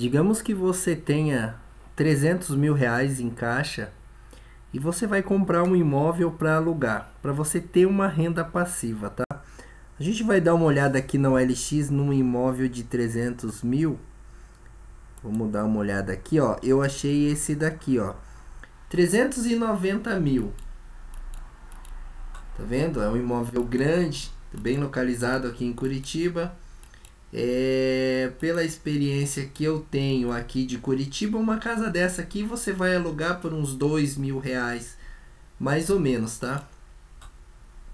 Digamos que você tenha 300 mil reais em caixa e você vai comprar um imóvel para alugar, para você ter uma renda passiva, tá? A gente vai dar uma olhada aqui na OLX num imóvel de 300 mil. Vamos dar uma olhada aqui, ó. Eu achei esse daqui, ó. 390 mil. Tá vendo? É um imóvel grande, bem localizado aqui em Curitiba. É, pela experiência que eu tenho aqui de Curitiba, uma casa dessa aqui você vai alugar por uns dois mil reais, mais ou menos, tá?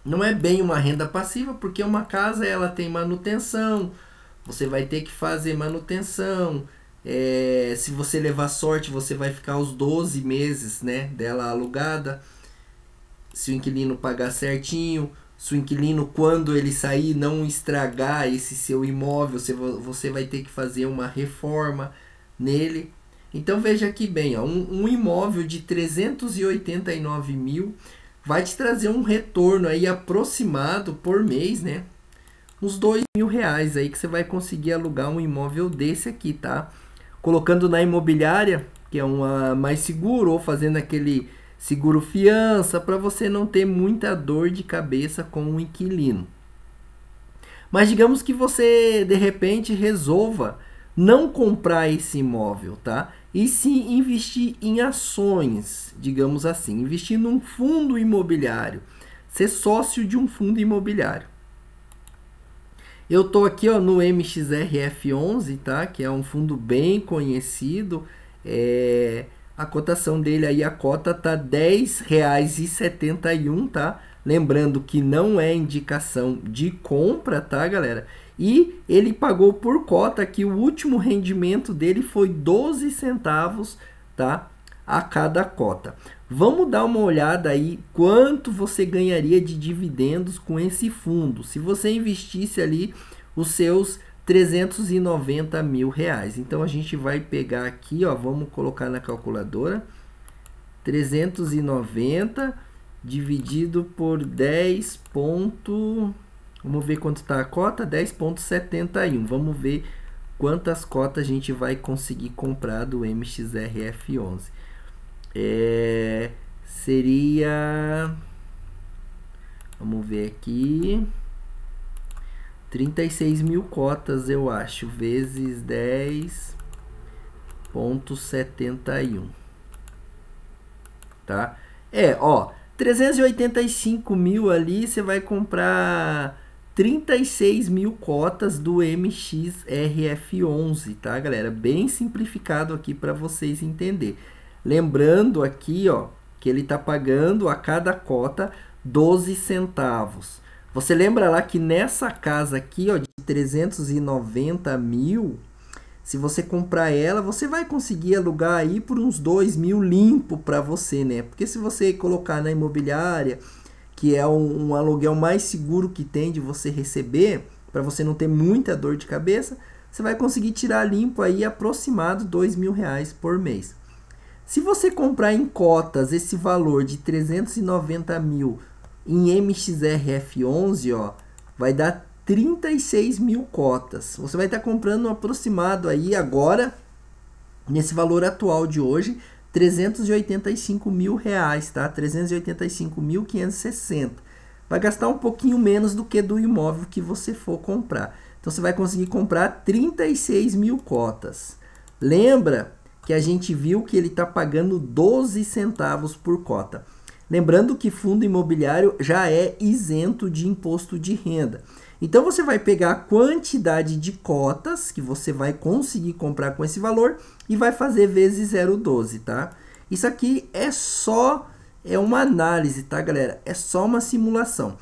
Não é bem uma renda passiva, porque uma casa ela tem manutenção, você vai ter que fazer manutenção. É, se você levar sorte, você vai ficar os 12 meses né, dela alugada. Se o inquilino pagar certinho, seu inquilino, quando ele sair, não estragar esse seu imóvel, você, você vai ter que fazer uma reforma nele. Então veja aqui bem, ó, um, um imóvel de 389 mil vai te trazer um retorno aí aproximado por mês, né? Uns dois mil reais aí que você vai conseguir alugar um imóvel desse aqui, tá? Colocando na imobiliária, que é uma mais seguro, ou fazendo aquele seguro fiança, para você não ter muita dor de cabeça com o inquilino. Mas digamos que você de repente resolva não comprar esse imóvel, tá? E sim investir em ações, digamos assim, investir num fundo imobiliário, ser sócio de um fundo imobiliário. Eu tô aqui ó, no MXRF11, tá? Que é um fundo bem conhecido. É, a cotação dele aí, a cota tá R$ 10,71, tá? Lembrando que não é indicação de compra, tá, galera? E ele pagou por cota que o último rendimento dele foi 12 centavos, tá? A cada cota. Vamos dar uma olhada aí quanto você ganharia de dividendos com esse fundo. Se você investisse ali os seus 390 mil reais. Então a gente vai pegar aqui, ó, vamos colocar na calculadora 390 dividido por 10. Ponto, vamos ver quanto está a cota? 10,71. Vamos ver quantas cotas a gente vai conseguir comprar do MXRF11. É, seria. Vamos ver aqui. 36 mil cotas, eu acho, vezes 10.71. Tá? É, ó, 385 mil ali, você vai comprar 36 mil cotas do MXRF11, tá, galera? Bem simplificado aqui para vocês entender. Lembrando aqui, ó, que ele tá pagando a cada cota 12 centavos. Você lembra lá que nessa casa aqui, ó, de 390 mil, se você comprar ela, você vai conseguir alugar aí por uns 2 mil limpo para você, né? Porque se você colocar na imobiliária, que é um, um aluguel mais seguro que tem de você receber, para você não ter muita dor de cabeça, você vai conseguir tirar limpo aí aproximado 2 mil reais por mês. Se você comprar em cotas esse valor de 390 mil em MXRF11, ó, vai dar 36 mil cotas. Você vai estar tá comprando um aproximado aí agora, nesse valor atual de hoje, 385 mil reais, tá? 385.560. Vai gastar um pouquinho menos do que do imóvel que você for comprar. Então você vai conseguir comprar 36 mil cotas. Lembra que a gente viu que ele está pagando 12 centavos por cota. Lembrando que fundo imobiliário já é isento de imposto de renda. Então você vai pegar a quantidade de cotas que você vai conseguir comprar com esse valor e vai fazer vezes 0,12, tá? Isso aqui é só é uma análise, tá, galera? É só uma simulação.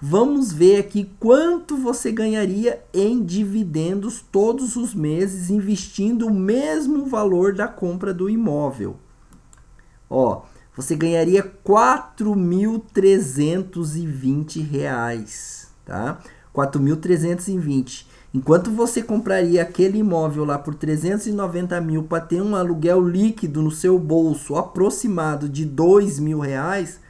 Vamos ver aqui quanto você ganharia em dividendos todos os meses investindo o mesmo valor da compra do imóvel. Ó, você ganharia R$ reais, tá? 4.320. Enquanto você compraria aquele imóvel lá por 390 mil para ter um aluguel líquido no seu bolso aproximado de dois mil reais,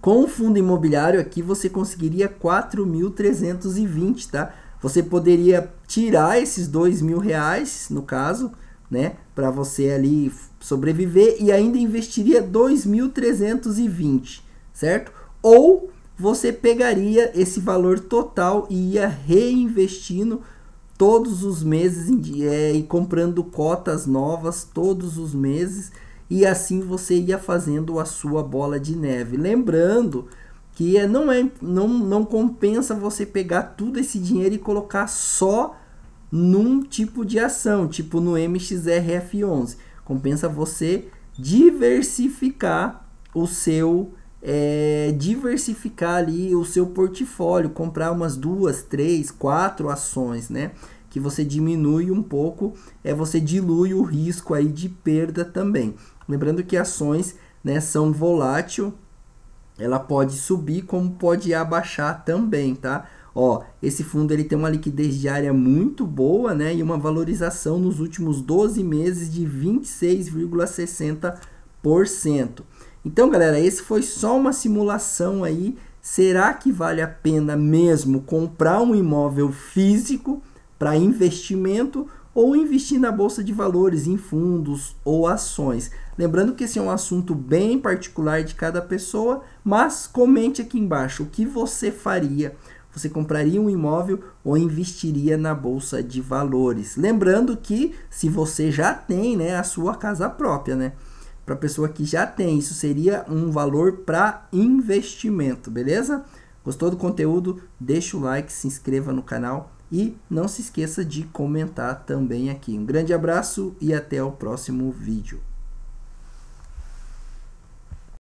com o fundo imobiliário aqui você conseguiria 4.320, tá? Você poderia tirar esses dois mil reais, no caso, né? Para você ali sobreviver e ainda investiria 2.320, certo? Ou você pegaria esse valor total e ia reinvestindo todos os meses é, e comprando cotas novas todos os meses e assim você ia fazendo a sua bola de neve. Lembrando que é, não, é, não, não compensa você pegar tudo esse dinheiro e colocar só num tipo de ação, tipo no MXRF11. Compensa você diversificar o seu é, diversificar ali o seu portfólio, comprar umas duas, três, quatro ações, né? Que você diminui um pouco, é você dilui o risco aí de perda também. Lembrando que ações, né, são volátil, ela pode subir como pode abaixar também, tá? Ó, esse fundo ele tem uma liquidez diária muito boa, né? E uma valorização nos últimos 12 meses de 26,60%. Então, galera, esse foi só uma simulação aí. Será que vale a pena mesmo comprar um imóvel físico para investimento ou investir na bolsa de valores, em fundos ou ações? Lembrando que esse é um assunto bem particular de cada pessoa, mas comente aqui embaixo o que você faria você compraria um imóvel ou investiria na bolsa de valores. Lembrando que se você já tem, né, a sua casa própria, né? Para pessoa que já tem, isso seria um valor para investimento, beleza? Gostou do conteúdo? Deixa o like, se inscreva no canal e não se esqueça de comentar também aqui. Um grande abraço e até o próximo vídeo.